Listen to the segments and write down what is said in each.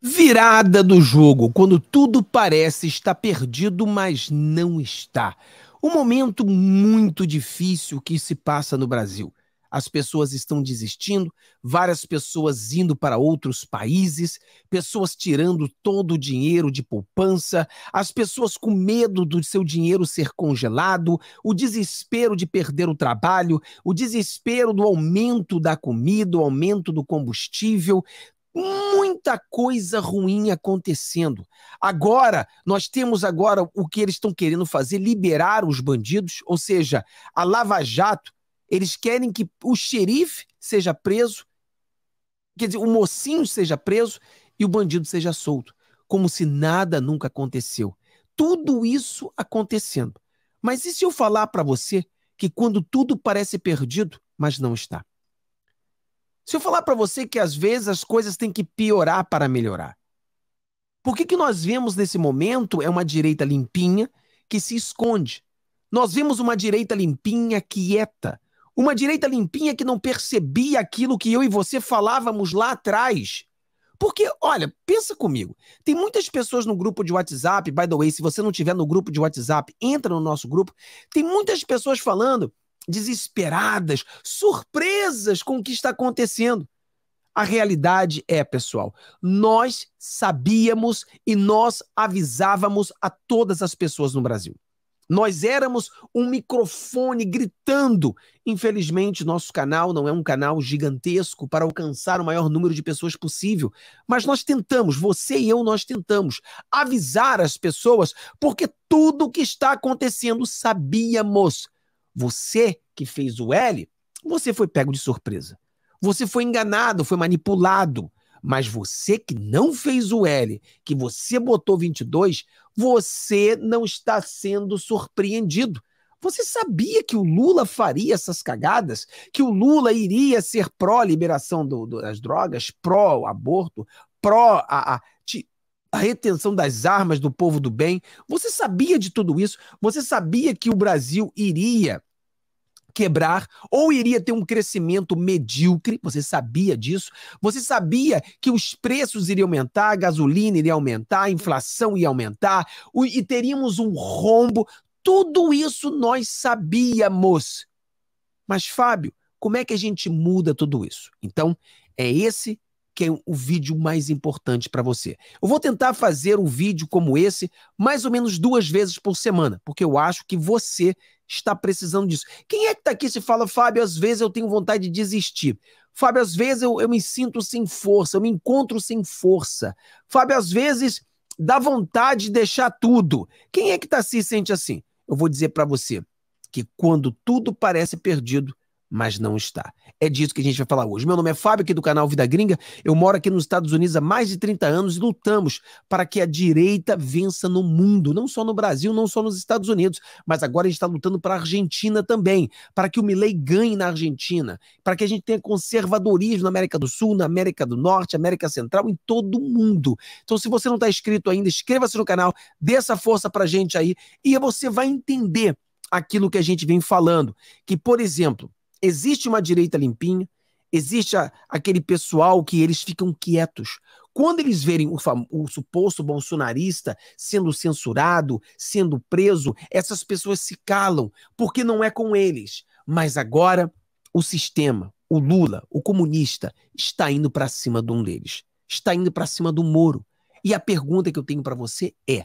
Virada do jogo, quando tudo parece estar perdido, mas não está. Um momento muito difícil que se passa no Brasil. As pessoas estão desistindo, várias pessoas indo para outros países, pessoas tirando todo o dinheiro de poupança, as pessoas com medo do seu dinheiro ser congelado, o desespero de perder o trabalho, o desespero do aumento da comida, o aumento do combustível, muita coisa ruim acontecendo. Agora, nós temos agora o que eles estão querendo fazer, liberar os bandidos, ou seja, a Lava Jato, eles querem que o xerife seja preso, quer dizer, o mocinho seja preso e o bandido seja solto, como se nada nunca aconteceu. Tudo isso acontecendo. Mas e se eu falar para você que quando tudo parece perdido, mas não está? Se eu falar para você que às vezes as coisas têm que piorar para melhorar, por que, que nós vemos nesse momento é uma direita limpinha que se esconde? Nós vemos uma direita limpinha quieta, uma direita limpinha que não percebia aquilo que eu e você falávamos lá atrás. Porque, olha, pensa comigo. Tem muitas pessoas no grupo de WhatsApp, by the way, se você não tiver no grupo de WhatsApp, entra no nosso grupo. Tem muitas pessoas falando desesperadas, surpresas com o que está acontecendo. A realidade é, pessoal, nós sabíamos e nós avisávamos a todas as pessoas no Brasil. Nós éramos um microfone gritando. Infelizmente, nosso canal não é um canal gigantesco para alcançar o maior número de pessoas possível, mas nós tentamos, você e eu, nós tentamos avisar as pessoas, porque tudo o que está acontecendo sabíamos. Você que fez o L, você foi pego de surpresa. Você foi enganado, foi manipulado. Mas você que não fez o L, que você botou 22, você não está sendo surpreendido. Você sabia que o Lula faria essas cagadas? Que o Lula iria ser pró-liberação das drogas, pró-aborto, pró a, a, a retenção das armas do povo do bem. Você sabia de tudo isso? Você sabia que o Brasil iria quebrar ou iria ter um crescimento medíocre? Você sabia disso? Você sabia que os preços iriam aumentar, a gasolina iria aumentar, a inflação ia aumentar e teríamos um rombo? Tudo isso nós sabíamos. Mas, Fábio, como é que a gente muda tudo isso? Então, é esse que é o vídeo mais importante para você. Eu vou tentar fazer um vídeo como esse mais ou menos duas vezes por semana, porque eu acho que você está precisando disso. Quem é que está aqui se fala, Fábio, às vezes eu tenho vontade de desistir. Fábio, às vezes eu, eu me sinto sem força, eu me encontro sem força. Fábio, às vezes dá vontade de deixar tudo. Quem é que está se sente assim? Eu vou dizer para você que quando tudo parece perdido, mas não está. É disso que a gente vai falar hoje. Meu nome é Fábio, aqui do canal Vida Gringa. Eu moro aqui nos Estados Unidos há mais de 30 anos e lutamos para que a direita vença no mundo, não só no Brasil, não só nos Estados Unidos, mas agora a gente está lutando para a Argentina também, para que o Milei ganhe na Argentina, para que a gente tenha conservadorismo na América do Sul, na América do Norte, América Central, em todo o mundo. Então, se você não está inscrito ainda, inscreva-se no canal, dê essa força para a gente aí e você vai entender aquilo que a gente vem falando, que, por exemplo, Existe uma direita limpinha, existe a, aquele pessoal que eles ficam quietos. Quando eles verem o, o suposto bolsonarista sendo censurado, sendo preso, essas pessoas se calam, porque não é com eles. Mas agora, o sistema, o Lula, o comunista, está indo para cima de um deles. Está indo para cima do Moro. E a pergunta que eu tenho para você é: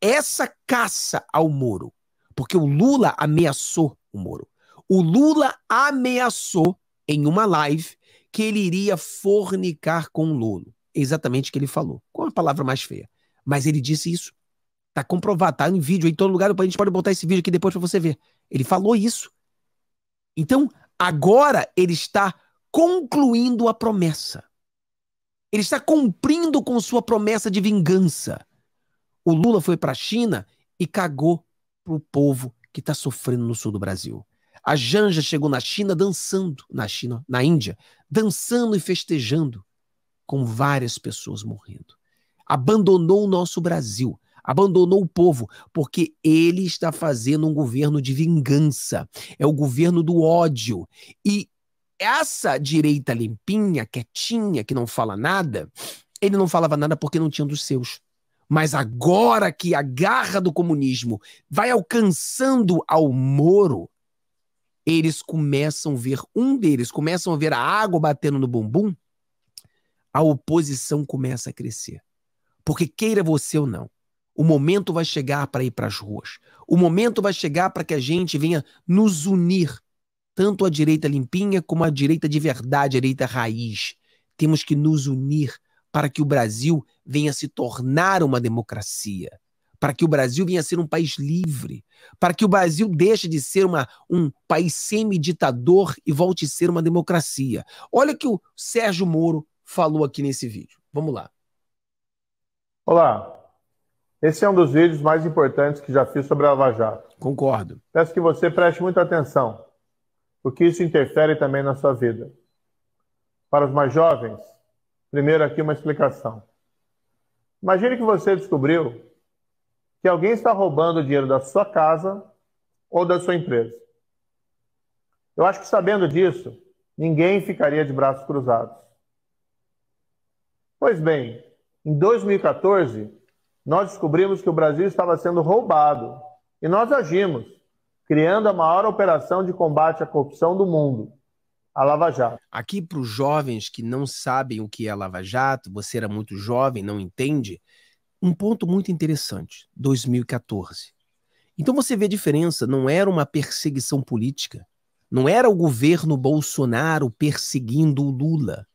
essa caça ao Moro, porque o Lula ameaçou o Moro, o Lula ameaçou em uma live que ele iria fornicar com o Exatamente o que ele falou. Com a palavra mais feia. Mas ele disse isso. Tá comprovado, tá em vídeo em todo lugar. A gente pode botar esse vídeo aqui depois para você ver. Ele falou isso. Então, agora ele está concluindo a promessa. Ele está cumprindo com sua promessa de vingança. O Lula foi para a China e cagou para o povo que está sofrendo no sul do Brasil. A Janja chegou na China dançando, na China, na Índia, dançando e festejando, com várias pessoas morrendo. Abandonou o nosso Brasil, abandonou o povo, porque ele está fazendo um governo de vingança, é o governo do ódio. E essa direita limpinha, quietinha, que não fala nada, ele não falava nada porque não tinha dos seus. Mas agora que a garra do comunismo vai alcançando ao Moro, eles começam a ver, um deles começam a ver a água batendo no bumbum, a oposição começa a crescer. Porque queira você ou não, o momento vai chegar para ir para as ruas. O momento vai chegar para que a gente venha nos unir, tanto a direita limpinha como a direita de verdade, a direita raiz. Temos que nos unir para que o Brasil venha se tornar uma democracia para que o Brasil venha a ser um país livre, para que o Brasil deixe de ser uma, um país semi-ditador e volte a ser uma democracia. Olha o que o Sérgio Moro falou aqui nesse vídeo. Vamos lá. Olá. Esse é um dos vídeos mais importantes que já fiz sobre a Lava Jato. Concordo. Peço que você preste muita atenção, porque isso interfere também na sua vida. Para os mais jovens, primeiro aqui uma explicação. Imagine que você descobriu que alguém está roubando o dinheiro da sua casa ou da sua empresa. Eu acho que sabendo disso, ninguém ficaria de braços cruzados. Pois bem, em 2014, nós descobrimos que o Brasil estava sendo roubado e nós agimos, criando a maior operação de combate à corrupção do mundo, a Lava Jato. Aqui, para os jovens que não sabem o que é Lava Jato, você era muito jovem, não entende um ponto muito interessante, 2014. Então você vê a diferença, não era uma perseguição política, não era o governo Bolsonaro perseguindo o Lula.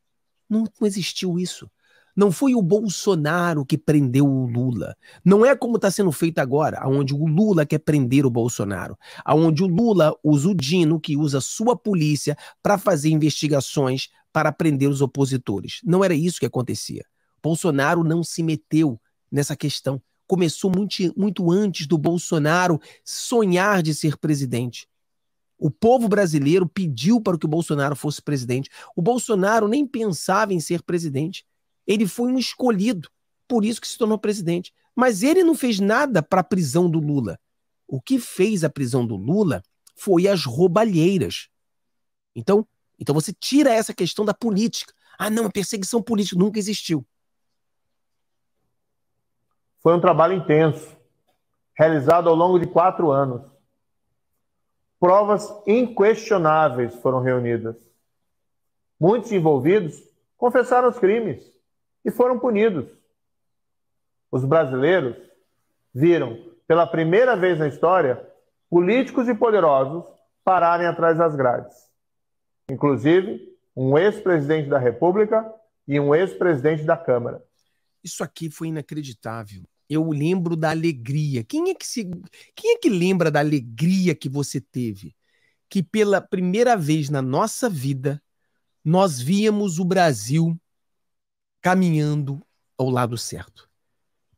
Não, não existiu isso. Não foi o Bolsonaro que prendeu o Lula. Não é como está sendo feito agora, aonde o Lula quer prender o Bolsonaro, aonde o Lula usa o Dino, que usa sua polícia para fazer investigações para prender os opositores. Não era isso que acontecia. Bolsonaro não se meteu nessa questão. Começou muito, muito antes do Bolsonaro sonhar de ser presidente. O povo brasileiro pediu para que o Bolsonaro fosse presidente. O Bolsonaro nem pensava em ser presidente. Ele foi um escolhido, por isso que se tornou presidente. Mas ele não fez nada para a prisão do Lula. O que fez a prisão do Lula foi as roubalheiras. Então, então você tira essa questão da política. Ah, não, perseguição política nunca existiu. Foi um trabalho intenso, realizado ao longo de quatro anos. Provas inquestionáveis foram reunidas. Muitos envolvidos confessaram os crimes e foram punidos. Os brasileiros viram, pela primeira vez na história, políticos e poderosos pararem atrás das grades. Inclusive, um ex-presidente da República e um ex-presidente da Câmara. Isso aqui foi inacreditável eu lembro da alegria. Quem é que se, quem é que lembra da alegria que você teve? Que pela primeira vez na nossa vida nós víamos o Brasil caminhando ao lado certo.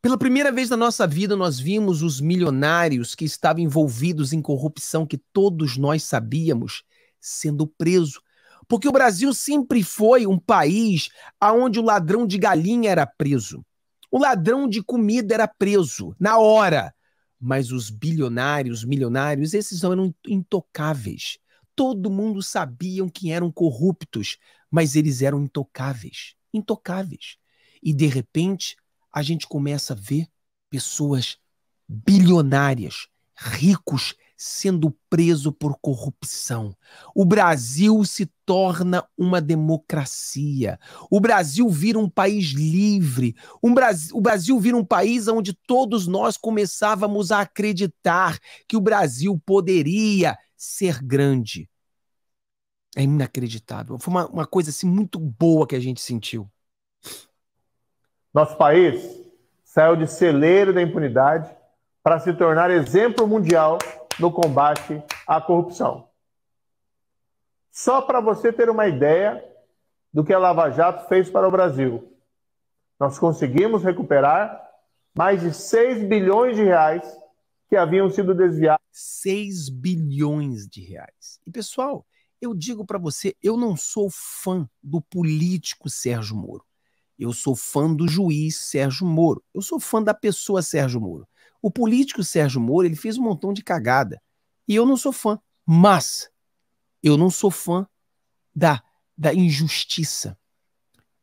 Pela primeira vez na nossa vida nós vimos os milionários que estavam envolvidos em corrupção que todos nós sabíamos sendo preso. Porque o Brasil sempre foi um país aonde o ladrão de galinha era preso o ladrão de comida era preso na hora. Mas os bilionários, milionários, esses eram intocáveis. Todo mundo sabia que eram corruptos, mas eles eram intocáveis, intocáveis. E de repente, a gente começa a ver pessoas bilionárias, ricos, sendo preso por corrupção. O Brasil se torna uma democracia. O Brasil vira um país livre. Um Brasil, o Brasil vira um país onde todos nós começávamos a acreditar que o Brasil poderia ser grande. É inacreditável. Foi uma, uma coisa assim, muito boa que a gente sentiu. Nosso país saiu de celeiro da impunidade para se tornar exemplo mundial no combate à corrupção. Só para você ter uma ideia do que a Lava Jato fez para o Brasil. Nós conseguimos recuperar mais de 6 bilhões de reais que haviam sido desviados. 6 bilhões de reais. E pessoal, eu digo para você, eu não sou fã do político Sérgio Moro. Eu sou fã do juiz Sérgio Moro. Eu sou fã da pessoa Sérgio Moro. O político Sérgio Moro, ele fez um montão de cagada. E eu não sou fã. Mas eu não sou fã da, da injustiça.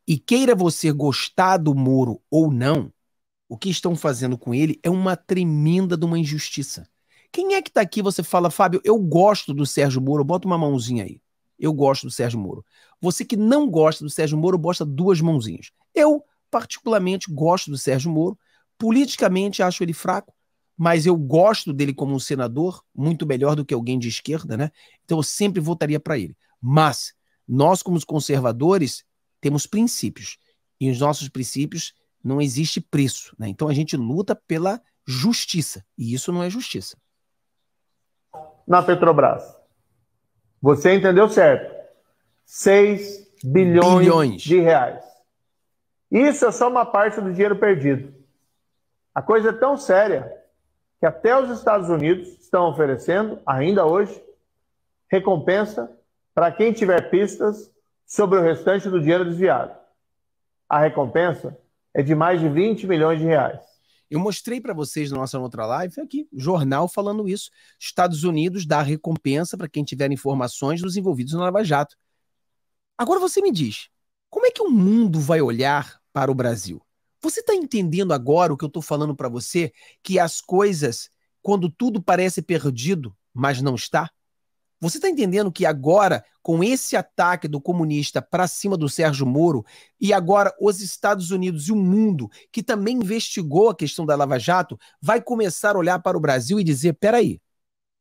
E queira você gostar do Moro ou não, o que estão fazendo com ele é uma tremenda de uma injustiça. Quem é que está aqui você fala, Fábio, eu gosto do Sérgio Moro, bota uma mãozinha aí. Eu gosto do Sérgio Moro. Você que não gosta do Sérgio Moro, bota duas mãozinhas. Eu, particularmente, gosto do Sérgio Moro, Politicamente acho ele fraco, mas eu gosto dele como um senador, muito melhor do que alguém de esquerda, né? Então eu sempre votaria para ele. Mas nós, como os conservadores, temos princípios. E os nossos princípios não existe preço, né? Então a gente luta pela justiça. E isso não é justiça. Na Petrobras. Você entendeu certo. 6 bilhões, bilhões. de reais. Isso é só uma parte do dinheiro perdido. A coisa é tão séria que até os Estados Unidos estão oferecendo, ainda hoje, recompensa para quem tiver pistas sobre o restante do dinheiro desviado. A recompensa é de mais de 20 milhões de reais. Eu mostrei para vocês na nossa outra live aqui, jornal falando isso. Estados Unidos dá recompensa para quem tiver informações dos envolvidos no Lava Jato. Agora você me diz, como é que o mundo vai olhar para o Brasil? Você está entendendo agora o que eu estou falando para você? Que as coisas, quando tudo parece perdido, mas não está? Você está entendendo que agora, com esse ataque do comunista para cima do Sérgio Moro, e agora os Estados Unidos e o mundo, que também investigou a questão da Lava Jato, vai começar a olhar para o Brasil e dizer: peraí,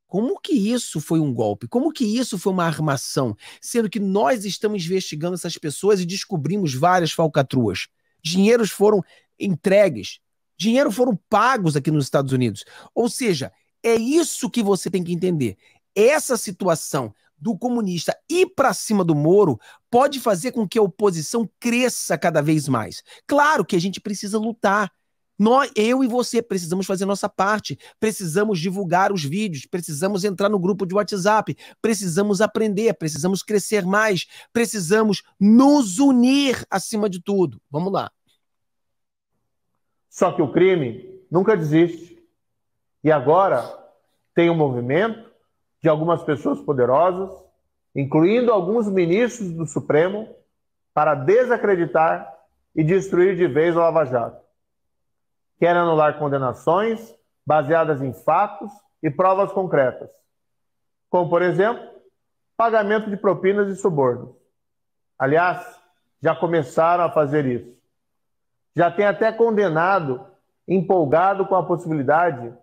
como que isso foi um golpe? Como que isso foi uma armação? Sendo que nós estamos investigando essas pessoas e descobrimos várias falcatruas dinheiros foram entregues, dinheiro foram pagos aqui nos Estados Unidos. Ou seja, é isso que você tem que entender. Essa situação do comunista ir para cima do Moro pode fazer com que a oposição cresça cada vez mais. Claro que a gente precisa lutar nós, eu e você precisamos fazer nossa parte, precisamos divulgar os vídeos, precisamos entrar no grupo de WhatsApp, precisamos aprender, precisamos crescer mais, precisamos nos unir acima de tudo. Vamos lá. Só que o crime nunca desiste. E agora tem um movimento de algumas pessoas poderosas, incluindo alguns ministros do Supremo, para desacreditar e destruir de vez o Lava Jato quer anular condenações baseadas em fatos e provas concretas, como, por exemplo, pagamento de propinas e subornos. Aliás, já começaram a fazer isso. Já tem até condenado empolgado com a possibilidade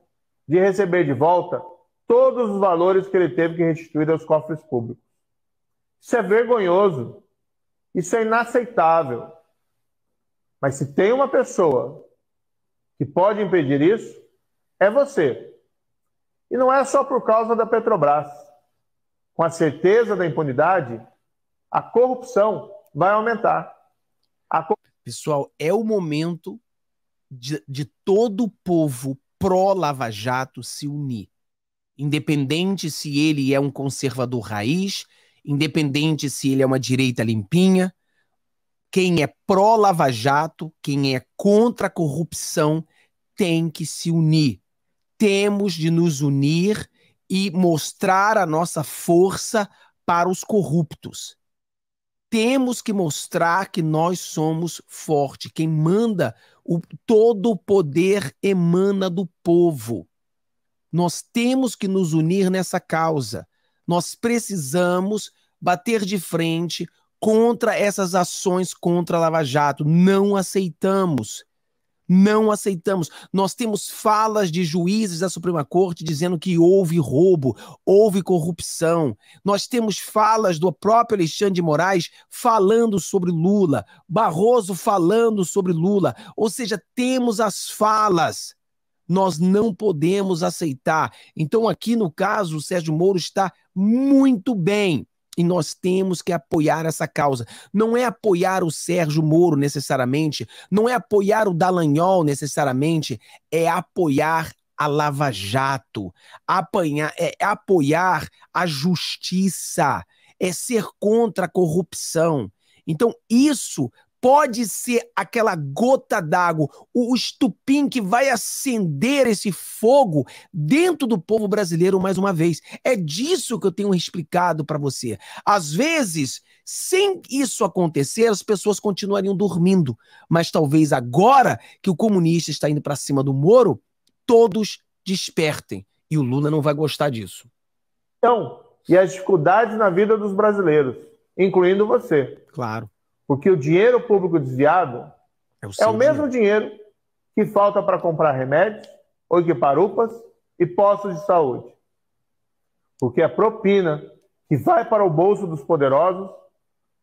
de receber de volta todos os valores que ele teve que restituir aos cofres públicos. Isso é vergonhoso. Isso é inaceitável. Mas se tem uma pessoa que pode impedir isso é você. E não é só por causa da Petrobras. Com a certeza da impunidade, a corrupção vai aumentar. A... Pessoal, é o momento de, de todo o povo pró-Lava Jato se unir. Independente se ele é um conservador raiz, independente se ele é uma direita limpinha, quem é pró-Lava Jato, quem é contra a corrupção, tem que se unir. Temos de nos unir e mostrar a nossa força para os corruptos. Temos que mostrar que nós somos forte. Quem manda, o, todo o poder emana do povo. Nós temos que nos unir nessa causa. Nós precisamos bater de frente contra essas ações contra a Lava Jato. Não aceitamos. Não aceitamos. Nós temos falas de juízes da Suprema Corte dizendo que houve roubo, houve corrupção. Nós temos falas do próprio Alexandre de Moraes falando sobre Lula, Barroso falando sobre Lula. Ou seja, temos as falas. Nós não podemos aceitar. Então, aqui no caso, o Sérgio Moro está muito bem e nós temos que apoiar essa causa. Não é apoiar o Sérgio Moro necessariamente, não é apoiar o Dallagnol necessariamente, é apoiar a Lava Jato, apanhar, é, é apoiar a justiça, é ser contra a corrupção. Então, isso pode ser aquela gota d'água, o estupim que vai acender esse fogo dentro do povo brasileiro mais uma vez. É disso que eu tenho explicado para você. Às vezes, sem isso acontecer, as pessoas continuariam dormindo, mas talvez agora que o comunista está indo para cima do Moro, todos despertem e o Lula não vai gostar disso. Então, e as dificuldades na vida dos brasileiros, incluindo você. Claro. Porque o dinheiro público desviado é o, é o mesmo dinheiro. dinheiro que falta para comprar remédios, ou equiparupas e postos de saúde. Porque a propina que vai para o bolso dos poderosos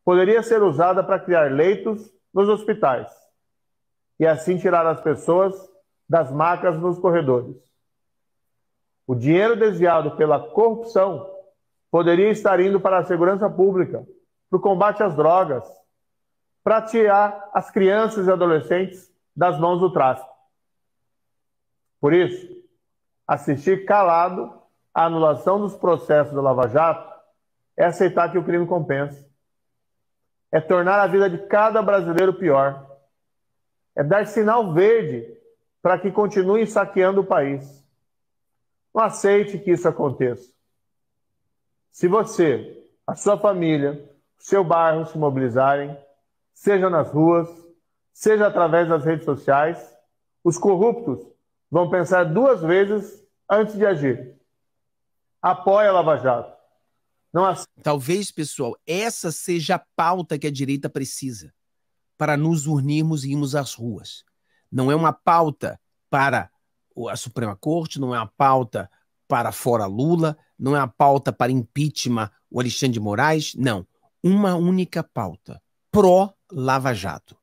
poderia ser usada para criar leitos nos hospitais e assim tirar as pessoas das macas nos corredores. O dinheiro desviado pela corrupção poderia estar indo para a segurança pública, para o combate às drogas, para tirar as crianças e adolescentes das mãos do tráfico. Por isso, assistir calado à anulação dos processos da Lava Jato é aceitar que o crime compensa. É tornar a vida de cada brasileiro pior. É dar sinal verde para que continuem saqueando o país. Não aceite que isso aconteça. Se você, a sua família, o seu bairro se mobilizarem, seja nas ruas, seja através das redes sociais, os corruptos vão pensar duas vezes antes de agir. Apoia a Lava Jato. Ass... Talvez, pessoal, essa seja a pauta que a direita precisa para nos unirmos e irmos às ruas. Não é uma pauta para a Suprema Corte, não é uma pauta para fora Lula, não é uma pauta para impeachment o Alexandre de Moraes, não. Uma única pauta. Pró Lava Jato.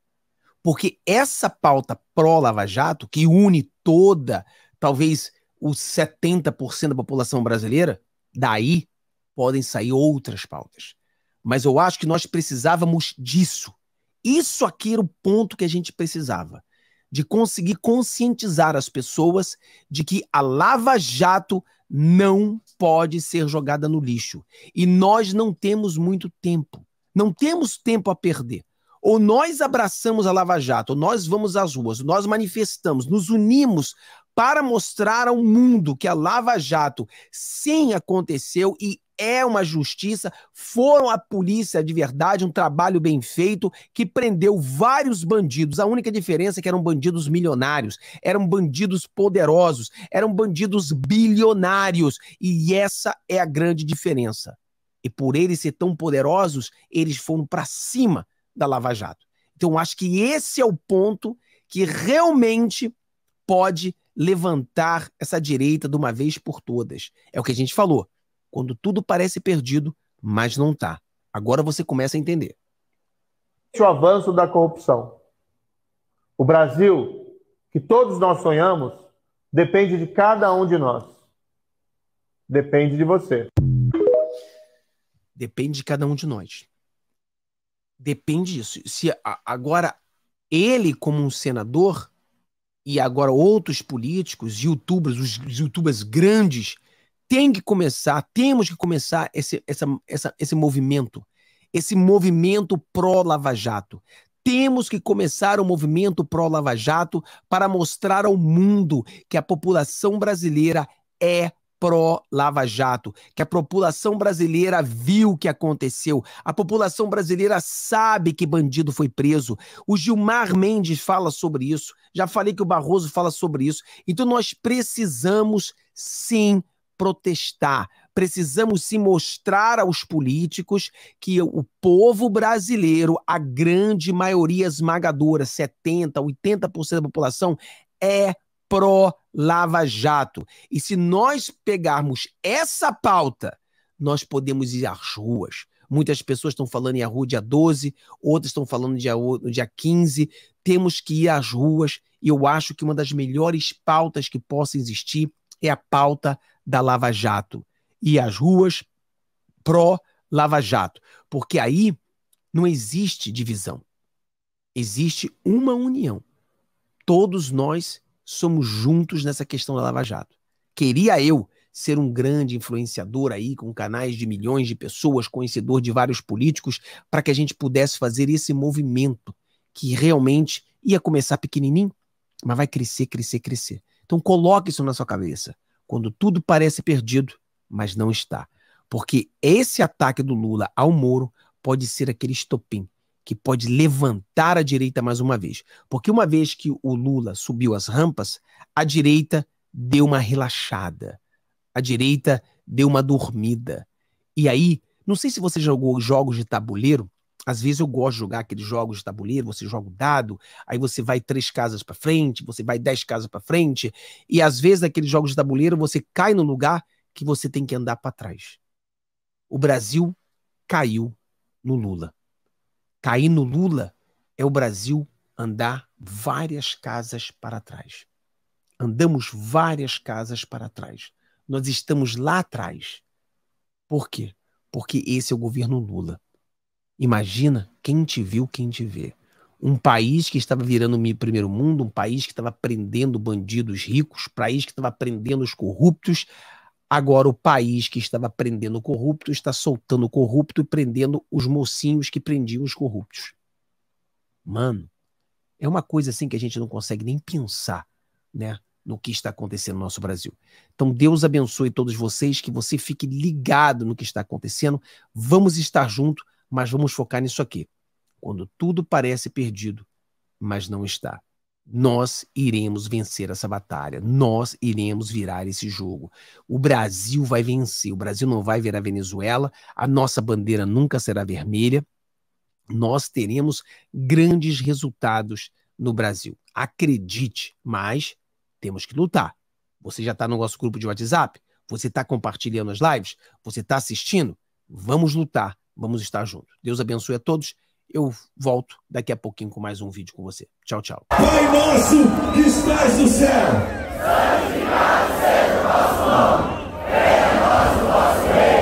Porque essa pauta pró-Lava Jato, que une toda, talvez, os 70% da população brasileira, daí podem sair outras pautas. Mas eu acho que nós precisávamos disso. Isso aqui era o ponto que a gente precisava de conseguir conscientizar as pessoas de que a Lava Jato não pode ser jogada no lixo. E nós não temos muito tempo. Não temos tempo a perder. Ou nós abraçamos a Lava Jato, ou nós vamos às ruas, nós manifestamos, nos unimos para mostrar ao mundo que a Lava Jato sim aconteceu e é uma justiça, foram a polícia de verdade, um trabalho bem feito que prendeu vários bandidos. A única diferença é que eram bandidos milionários, eram bandidos poderosos, eram bandidos bilionários, e essa é a grande diferença. E por eles ser tão poderosos, eles foram para cima da Lava Jato. Então, acho que esse é o ponto que realmente pode levantar essa direita de uma vez por todas. É o que a gente falou. Quando tudo parece perdido, mas não está. Agora você começa a entender. O avanço da corrupção. O Brasil, que todos nós sonhamos, depende de cada um de nós. Depende de você. Depende de cada um de nós. Depende disso. Se agora ele, como um senador, e agora outros políticos, youtubers, os youtubers grandes, tem que começar, temos que começar esse, essa, essa, esse movimento, esse movimento pró-Lava Jato. Temos que começar o um movimento pró-Lava Jato para mostrar ao mundo que a população brasileira é pró-Lava Jato, que a população brasileira viu o que aconteceu, a população brasileira sabe que bandido foi preso. O Gilmar Mendes fala sobre isso, já falei que o Barroso fala sobre isso. Então nós precisamos sim protestar, precisamos se mostrar aos políticos que o povo brasileiro, a grande maioria esmagadora, 70, 80% da população, é pró-Lava Jato. E se nós pegarmos essa pauta, nós podemos ir às ruas. Muitas pessoas estão falando em a rua dia 12, outras estão falando dia, no dia 15. Temos que ir às ruas e eu acho que uma das melhores pautas que possa existir é a pauta da Lava Jato. E as ruas pró-Lava Jato. Porque aí não existe divisão. Existe uma união. Todos nós somos juntos nessa questão da Lava Jato. Queria eu ser um grande influenciador aí, com canais de milhões de pessoas, conhecedor de vários políticos, para que a gente pudesse fazer esse movimento que realmente ia começar pequenininho, mas vai crescer, crescer, crescer. Então coloque isso na sua cabeça. Quando tudo parece perdido, mas não está. Porque esse ataque do Lula ao Moro pode ser aquele estopim que pode levantar a direita mais uma vez. Porque uma vez que o Lula subiu as rampas, a direita deu uma relaxada. A direita deu uma dormida. E aí, não sei se você jogou jogos de tabuleiro, às vezes eu gosto de jogar aqueles jogos de tabuleiro, você joga o dado, aí você vai três casas para frente, você vai dez casas para frente, e às vezes aqueles jogos de tabuleiro você cai no lugar que você tem que andar para trás. O Brasil caiu no Lula cair no Lula é o Brasil andar várias casas para trás. Andamos várias casas para trás. Nós estamos lá atrás. Por quê? Porque esse é o governo Lula. Imagina quem te viu, quem te vê. Um país que estava virando o primeiro mundo, um país que estava prendendo bandidos ricos, um país que estava prendendo os corruptos, Agora, o país que estava prendendo o corrupto está soltando o corrupto e prendendo os mocinhos que prendiam os corruptos. Mano, é uma coisa assim que a gente não consegue nem pensar, né? No que está acontecendo no nosso Brasil. Então, Deus abençoe todos vocês, que você fique ligado no que está acontecendo. Vamos estar junto, mas vamos focar nisso aqui. Quando tudo parece perdido, mas não está. Nós iremos vencer essa batalha. Nós iremos virar esse jogo. O Brasil vai vencer. O Brasil não vai virar Venezuela. A nossa bandeira nunca será vermelha. Nós teremos grandes resultados no Brasil. Acredite, mas temos que lutar. Você já está no nosso grupo de WhatsApp? Você está compartilhando as lives? Você está assistindo? Vamos lutar. Vamos estar juntos. Deus abençoe a todos eu volto daqui a pouquinho com mais um vídeo com você. Tchau, tchau. Pai nosso que estás no céu, santificado seja o vosso nome, venha a nós o vosso reino.